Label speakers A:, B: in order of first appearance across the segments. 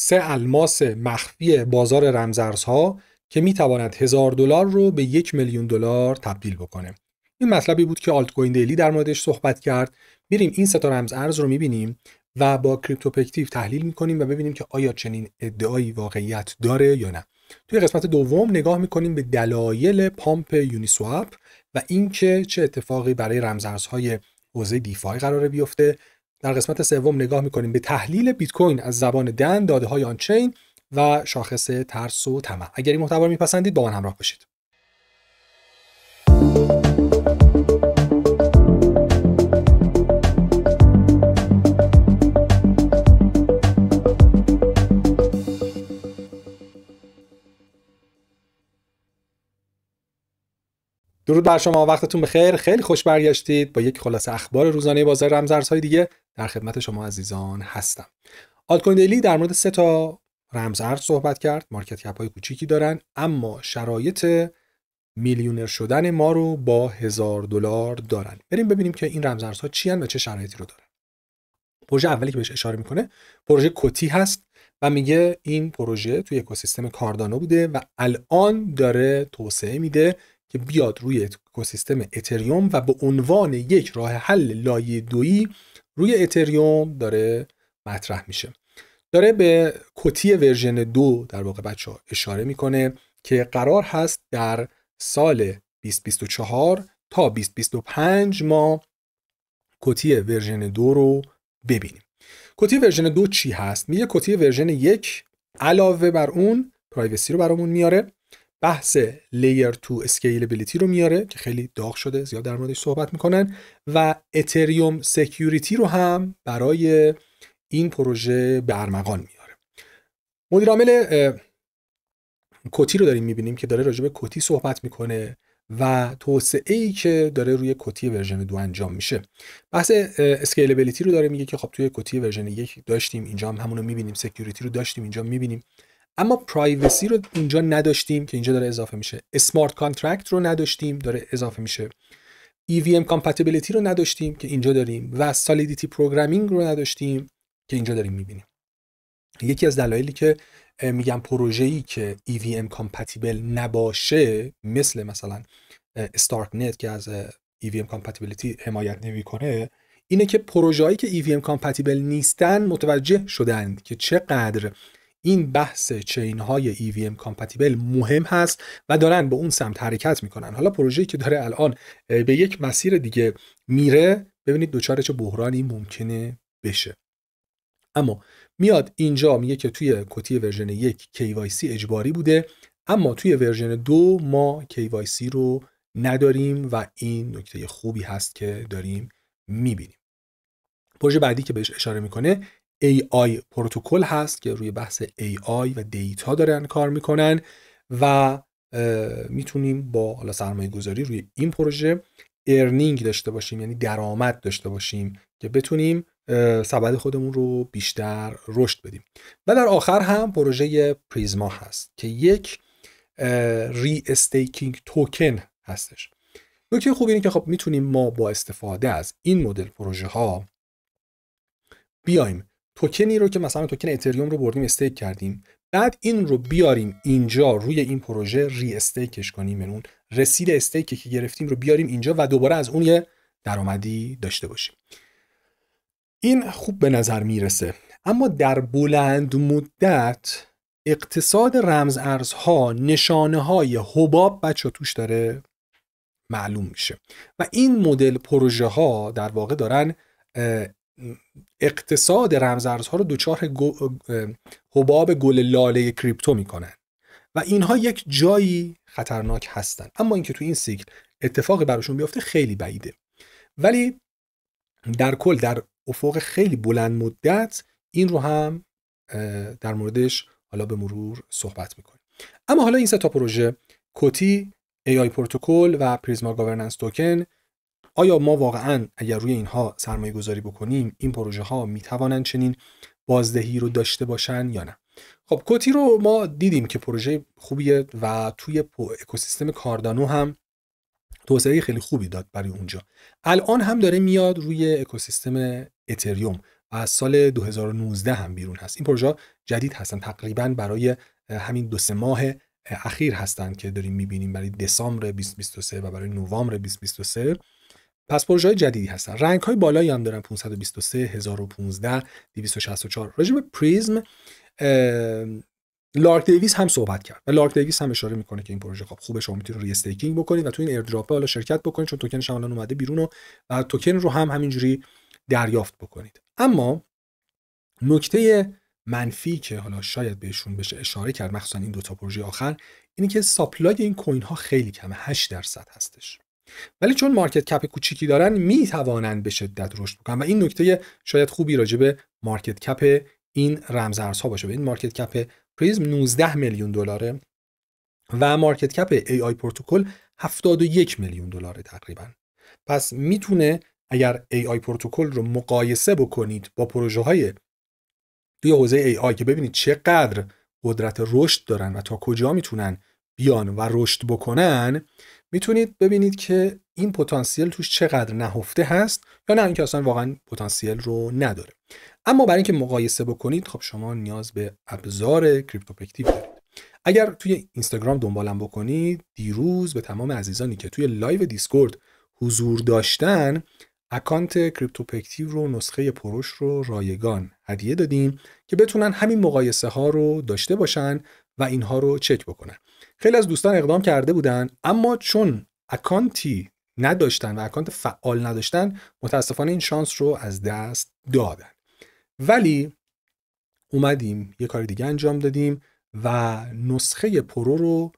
A: سه الماس مخفی بازار رمزارزها که می تواند هزار دلار رو به یک میلیون دلار تبدیل بکنه این مطلبی بود که آلت کوین دیلی در موردش صحبت کرد میریم این سه تا رمز ارز رو میبینیم و با کریپتوپکتیو تحلیل میکنیم و ببینیم که آیا چنین ادعایی واقعیت داره یا نه توی قسمت دوم نگاه میکنیم به دلایل پامپ یونیسواپ و اینکه چه اتفاقی برای رمزارزهای حوزه دیفای قرار بیفته در قسمت سوم نگاه میکنیم به تحلیل بیت کوین از زبان دن داده های آنچین و شاخص ترس و طمع اگر این محتوا رو میپسندید با من همراه باشید درود بر شما وقتتون بخیر خیلی خوش برگشتید با یک خلاصه اخبار روزانه بازار رمزارزهای دیگه در خدمت شما عزیزان هستم کوین دیلی در مورد سه تا رمزارز صحبت کرد مارکت کپ های کوچیکی دارن اما شرایط میلیونر شدن ما رو با هزار دلار دارن بریم ببینیم که این رمزارزها چی و چه شرایطی رو دارن پروژه اولی که بهش اشاره میکنه پروژه کتی هست و میگه این پروژه توی اکوسیستم کاردانو بوده و الان داره توسعه میده که بیاد روی اکوسیستم اتریوم و به عنوان یک راه حل لایه دویی روی اتریوم داره مطرح میشه داره به کتی ورژن دو در واقع بچه ها اشاره میکنه که قرار هست در سال 2024 تا 2025 ما کتی ورژن دو رو ببینیم کتی ورژن دو چی هست؟ میگه کتی ورژن یک علاوه بر اون پرایوسی رو برامون میاره بحث لیر 2 اسکیلبیلیتی رو میاره که خیلی داغ شده زیاد در موردش صحبت میکنن و اتریوم سکیوریتی رو هم برای این پروژه به ارمغان میاره عامل کتی رو داریم میبینیم که داره راجع به کتی صحبت میکنه و توسعه ای که داره روی کتی ورژن دو انجام میشه بحث اسکیلبیلیتی رو داره میگه که خب توی کتی ورژن یک داشتیم اینجا هم همون میبینیم سکیوریتی رو داشتیم اینجا میبینیم اما پرایوسی رو اینجا نداشتیم که اینجا داره اضافه میشه اسمارت کانترکت رو نداشتیم داره اضافه میشه EVM کامپتیبیلیتی رو نداشتیم که اینجا داریم و سالیدیتی پروگرامینگ رو نداشتیم که اینجا داریم میبینیم یکی از دلایلی که میگم پروژه‌ای که EVM کامپتیبل نباشه مثل مثلا استارک نت که از EVM کامپتیبیلیتی حمایت نمیکنه اینه که پروژه‌ای که EVM کامپتیبل نیستن متوجه شدند که چقدر این بحث چین های EVM کامپتیبل مهم هست و دارن به اون سمت حرکت میکنن حالا پروژه‌ای که داره الان به یک مسیر دیگه میره ببینید دوچار چه بحرانی ممکنه بشه اما میاد اینجا میگه که توی کتی ورژن یک KYC اجباری بوده اما توی ورژن دو ما KYC رو نداریم و این نکته خوبی هست که داریم میبینیم پروژه بعدی که بهش اشاره میکنه AI پروتکل هست که روی بحث AI و دیتا دارن کار میکنن و میتونیم با حالا سرمایه گذاری روی این پروژه ارنینگ داشته باشیم یعنی درآمد داشته باشیم که بتونیم سبد خودمون رو بیشتر رشد بدیم و در آخر هم پروژه پریزما هست که یک ری استیکینگ توکن هستش نکته خوب اینه که خب میتونیم ما با استفاده از این مدل پروژه ها بیایم توکنی رو که مثلا توکن اتریوم رو بردیم استیک کردیم بعد این رو بیاریم اینجا روی این پروژه ری استیکش کنیم یعنی اون رسید استیکی که گرفتیم رو بیاریم اینجا و دوباره از اون یه درآمدی داشته باشیم این خوب به نظر میرسه اما در بلند مدت اقتصاد رمز ارزها نشانه های حباب بچه توش داره معلوم میشه و این مدل پروژه ها در واقع دارن اقتصاد رمزارزها رو دوچار حباب گل لاله کریپتو میکنن و اینها یک جایی خطرناک هستن اما اینکه تو این سیکل اتفاقی براشون بیفته خیلی بعیده ولی در کل در افق خیلی بلند مدت این رو هم در موردش حالا به مرور صحبت میکنیم اما حالا این سه تا پروژه کتی آی پروتکل و پریزما گاورننس توکن آیا ما واقعا اگر روی اینها سرمایه گذاری بکنیم این پروژه ها می توانند چنین بازدهی رو داشته باشن یا نه خب کوتی رو ما دیدیم که پروژه خوبیه و توی اکوسیستم کاردانو هم توسعه خیلی خوبی داد برای اونجا الان هم داره میاد روی اکوسیستم اتریوم و از سال 2019 هم بیرون هست این پروژه جدید هستن تقریبا برای همین دو سه ماه اخیر هستند که داریم میبینیم برای دسامبر 2023 و برای نوامبر 2023 پس پروژه جدیدی هستن رنگ های بالایی هم دارن 523 1015 264 رژیم پریزم لارک دیویس هم صحبت کرد و لارک دیویس هم اشاره میکنه که این پروژه خوب خوبه شما میتونید ری استیکینگ بکنید و تو این ایردراپ حالا شرکت بکنید چون توکنش الان اومده بیرون و, و توکن رو هم همینجوری دریافت بکنید اما نکته منفی که حالا شاید بهشون بشه اشاره کرد مخصوصا این دو تا پروژه آخر اینه که ساپلای این کوین ها خیلی کمه 8 درصد هستش ولی چون مارکت کپ کوچیکی دارن می توانند به شدت رشد بکنن و این نکته شاید خوبی راجع به مارکت کپ این رمزارزها باشه این مارکت کپ پریزم 19 میلیون دلاره و مارکت کپ ای آی پروتکل 71 میلیون دلاره تقریبا پس میتونه اگر ای آی پروتکل رو مقایسه بکنید با پروژه های توی حوزه ای آی که ببینید چقدر قدرت رشد دارن و تا کجا میتونن بیان و رشد بکنن میتونید ببینید که این پتانسیل توش چقدر نهفته هست یا نه اینکه اصلا واقعا پتانسیل رو نداره اما برای اینکه مقایسه بکنید خب شما نیاز به ابزار کریپتوپکتیو دارید اگر توی اینستاگرام دنبالم بکنید دیروز به تمام عزیزانی که توی لایو دیسکورد حضور داشتن اکانت کریپتوپکتیو رو نسخه پروش رو رایگان هدیه دادیم که بتونن همین مقایسه ها رو داشته باشن و اینها رو چک بکنن خیلی از دوستان اقدام کرده بودن اما چون اکانتی نداشتن و اکانت فعال نداشتن متاسفانه این شانس رو از دست دادن ولی اومدیم یه کار دیگه انجام دادیم و نسخه پرو رو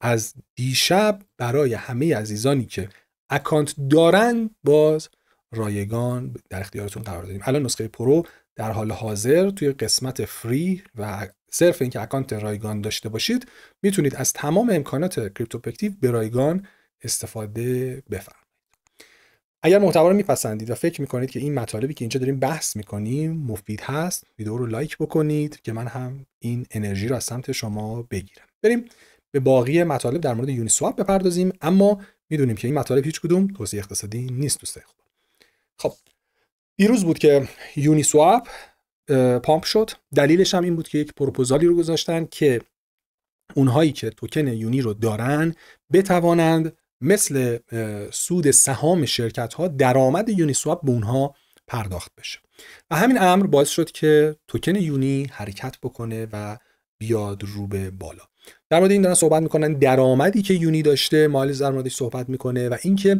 A: از دیشب برای همه عزیزانی که اکانت دارن باز رایگان در اختیارتون قرار دادیم الان نسخه پرو در حال حاضر توی قسمت فری و صرف اینکه اکانت رایگان داشته باشید میتونید از تمام امکانات کریپتوپکتیو به رایگان استفاده بفرمایید اگر محتوا رو میپسندید و فکر میکنید که این مطالبی که اینجا داریم بحث میکنیم مفید هست ویدیو رو لایک بکنید که من هم این انرژی رو از سمت شما بگیرم بریم به باقی مطالب در مورد یونی بپردازیم اما میدونیم که این مطالب هیچ کدوم توصیه اقتصادی نیست دوستای خب دیروز بود که یونی سواب پامپ شد دلیلش هم این بود که یک پروپوزالی رو گذاشتن که اونهایی که توکن یونی رو دارن بتوانند مثل سود سهام شرکت ها درآمد یونی سواب به اونها پرداخت بشه و همین امر باعث شد که توکن یونی حرکت بکنه و بیاد رو به بالا در مورد این دارن صحبت میکنن درآمدی که یونی داشته مالی در موردش صحبت میکنه و اینکه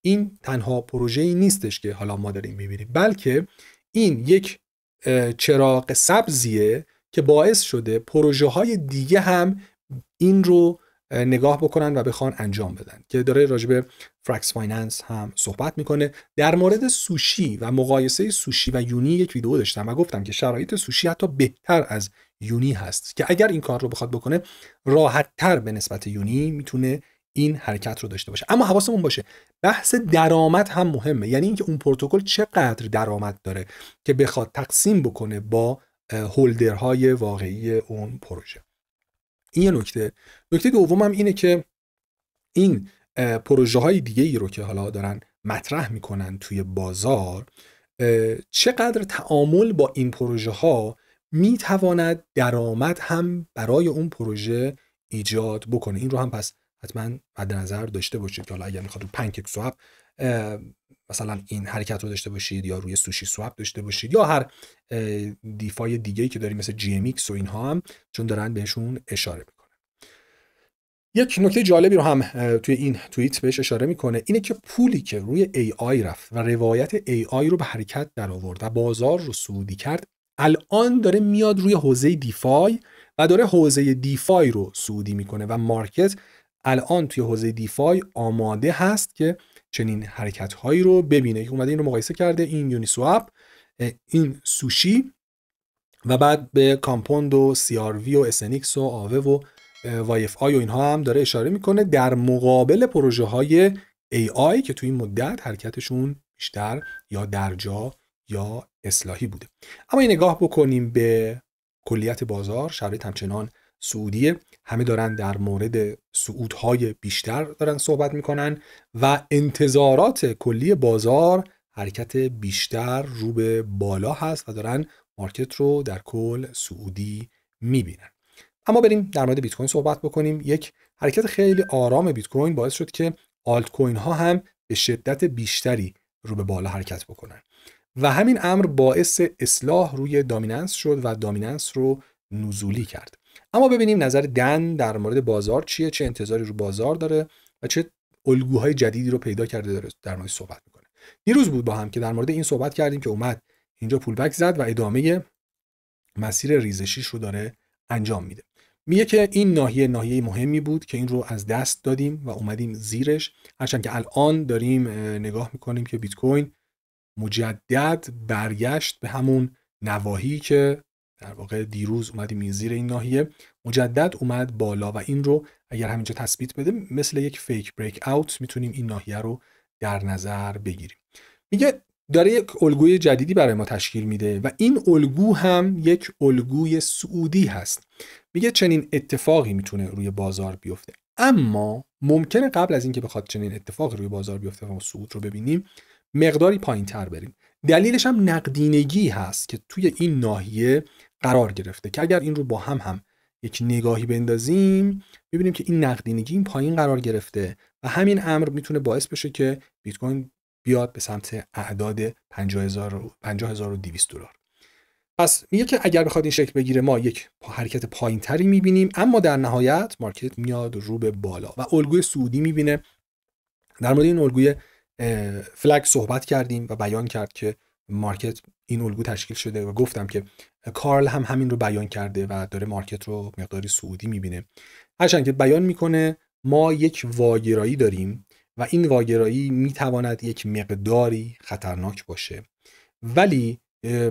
A: این تنها پروژه ای نیستش که حالا ما داریم میبینیم بلکه این یک چراغ سبزیه که باعث شده پروژه های دیگه هم این رو نگاه بکنن و بخوان انجام بدن که داره راجب فرکس فایننس هم صحبت میکنه در مورد سوشی و مقایسه سوشی و یونی یک ویدیو داشتم و گفتم که شرایط سوشی حتی بهتر از یونی هست که اگر این کار رو بخواد بکنه راحت تر به نسبت یونی میتونه این حرکت رو داشته باشه اما حواسمون باشه بحث درآمد هم مهمه یعنی اینکه اون پروتکل چقدر درآمد داره که بخواد تقسیم بکنه با هولدرهای واقعی اون پروژه این یه نکته نکته دوم هم اینه که این پروژه های دیگه ای رو که حالا دارن مطرح میکنن توی بازار چقدر تعامل با این پروژه ها می تواند درآمد هم برای اون پروژه ایجاد بکنه این رو هم پس حتما مد نظر داشته باشید که حالا اگر میخواد رو پنکیک سواب مثلا این حرکت رو داشته باشید یا روی سوشی سواب داشته باشید یا هر دیفای دیگه ای که داریم مثل جی ام و اینها هم چون دارن بهشون اشاره میکنه یک نکته جالبی رو هم توی این توییت بهش اشاره میکنه اینه که پولی که روی ای آی رفت و روایت ای آی رو به حرکت در آورد و بازار رو سودی کرد الان داره میاد روی حوزه دیفای و داره حوزه دیفای رو سودی میکنه و مارکت الان توی حوزه دیفای آماده هست که چنین حرکت هایی رو ببینه که اومده این رو مقایسه کرده این یونی سواب این سوشی و بعد به کامپوند و سی وی و اسنیکس و آوه و وای اف آی و اینها هم داره اشاره میکنه در مقابل پروژه های ای آی که توی این مدت حرکتشون بیشتر یا درجا یا اصلاحی بوده اما این نگاه بکنیم به کلیت بازار شرایط همچنان سعودیه همه دارن در مورد سعودهای بیشتر دارن صحبت میکنن و انتظارات کلی بازار حرکت بیشتر رو به بالا هست و دارن مارکت رو در کل سعودی میبینن اما بریم در مورد بیت کوین صحبت بکنیم یک حرکت خیلی آرام بیت کوین باعث شد که آلت کوین ها هم به شدت بیشتری رو به بالا حرکت بکنن و همین امر باعث اصلاح روی دامیننس شد و دامیننس رو نزولی کرد اما ببینیم نظر دن در مورد بازار چیه چه انتظاری رو بازار داره و چه الگوهای جدیدی رو پیدا کرده داره در مورد صحبت میکنه دیروز بود با هم که در مورد این صحبت کردیم که اومد اینجا پول بک زد و ادامه مسیر ریزشیش رو داره انجام میده میگه که این ناحیه ناحیه مهمی بود که این رو از دست دادیم و اومدیم زیرش هرچند که الان داریم نگاه میکنیم که بیت کوین مجدد برگشت به همون نواهی که در واقع دیروز اومدیم این زیر این ناحیه مجدد اومد بالا و این رو اگر همینجا تثبیت بده مثل یک فیک بریک اوت میتونیم این ناحیه رو در نظر بگیریم میگه داره یک الگوی جدیدی برای ما تشکیل میده و این الگو هم یک الگوی سعودی هست میگه چنین اتفاقی میتونه روی بازار بیفته اما ممکنه قبل از اینکه بخواد چنین اتفاقی روی بازار بیفته و سعود رو ببینیم مقداری پایین تر بریم دلیلش هم نقدینگی هست که توی این ناحیه قرار گرفته که اگر این رو با هم هم یک نگاهی بندازیم میبینیم که این نقدینگی این پایین قرار گرفته و همین امر میتونه باعث بشه که بیت کوین بیاد به سمت اعداد 50200 دلار پس میگه که اگر بخواد این شکل بگیره ما یک حرکت پایین تری میبینیم اما در نهایت مارکت میاد رو به بالا و الگوی سعودی میبینه در مورد این الگوی فلگ صحبت کردیم و بیان کرد که مارکت این الگو تشکیل شده و گفتم که کارل هم همین رو بیان کرده و داره مارکت رو مقداری سعودی میبینه هرچند که بیان میکنه ما یک واگرایی داریم و این واگرایی میتواند یک مقداری خطرناک باشه ولی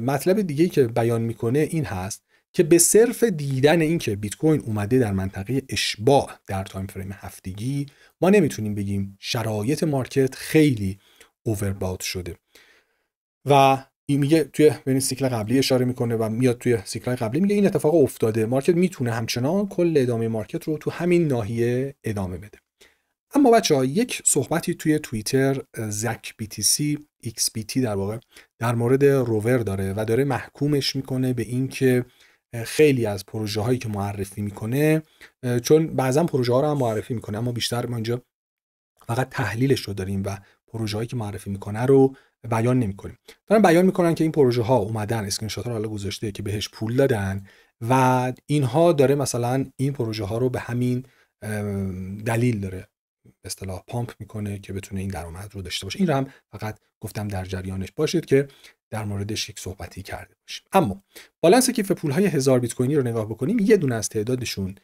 A: مطلب دیگه که بیان میکنه این هست که به صرف دیدن اینکه بیت کوین اومده در منطقه اشباع در تایم فریم هفتگی ما نمیتونیم بگیم شرایط مارکت خیلی اوورباد شده و این میگه توی بین یعنی سیکل قبلی اشاره میکنه و میاد توی سیکل قبلی میگه این اتفاق افتاده مارکت میتونه همچنان کل ادامه مارکت رو تو همین ناحیه ادامه بده اما بچه ها یک صحبتی توی توییتر زک بی تی سی بی تی در واقع در مورد روور داره و داره محکومش میکنه به اینکه خیلی از پروژه هایی که معرفی میکنه چون بعضا پروژه ها رو هم معرفی میکنه اما بیشتر ما اینجا فقط تحلیلش رو داریم و پروژه هایی که معرفی میکنه رو بیان نمیکنیم دارن بیان میکنن که این پروژه ها اومدن اسکرین شات رو حالا گذاشته که بهش پول دادن و اینها داره مثلا این پروژه ها رو به همین دلیل داره به اصطلاح پامپ میکنه که بتونه این درآمد رو داشته باشه این رو هم فقط گفتم در جریانش باشید که در موردش یک صحبتی کرده باشیم اما بالانس کیف پول های هزار بیت کوینی رو نگاه بکنیم یه دونه از تعدادشون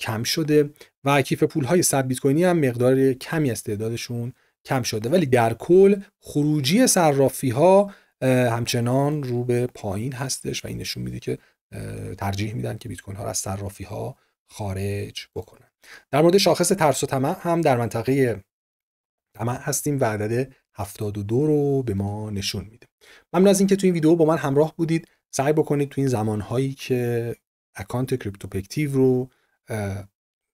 A: کم شده و کیف پول های 100 بیت کوینی هم مقدار کمی از تعدادشون کم شده ولی در کل خروجی صرافی ها همچنان رو به پایین هستش و این نشون میده که ترجیح میدن که بیت کوین ها رو از صرافی ها خارج بکنن در مورد شاخص ترس و طمع هم در منطقه طمع هستیم و عدد 72 رو به ما نشون میده ممنون از اینکه تو این ویدیو با من همراه بودید سعی بکنید تو این زمانهایی که اکانت کریپتوپکتیو رو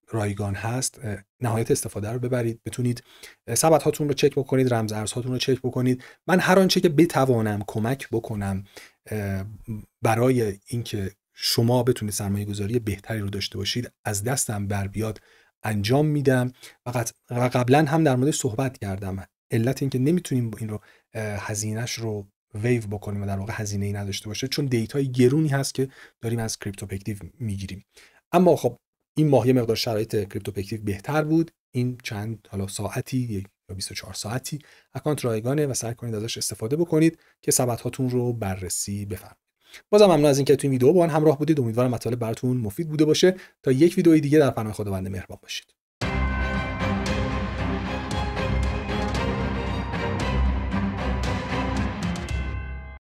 A: رایگان هست نهایت استفاده رو ببرید بتونید سبد هاتون رو چک بکنید رمز هاتون رو چک بکنید من هر آنچه که بتوانم کمک بکنم برای اینکه شما بتونید سرمایه گذاری بهتری رو داشته باشید از دستم بر بیاد انجام میدم و قبلا هم در موردش صحبت کردم علت اینکه نمیتونیم این رو هزینهش رو ویو بکنیم و در واقع هزینه ای نداشته باشه چون دیتای گرونی هست که داریم از کریپتوپکتیو میگیریم اما خب این ماه یه مقدار شرایط کریپتوپکتیو بهتر بود این چند حالا ساعتی یا 24 ساعتی اکانت رایگانه و سعی کنید ازش استفاده بکنید که سبد هاتون رو بررسی بفرمایید بازم ممنون از اینکه تو این ویدیو با من همراه بودید امیدوارم مطالب براتون مفید بوده باشه تا یک ویدیو دیگه در پناه خداوند مهربان باشید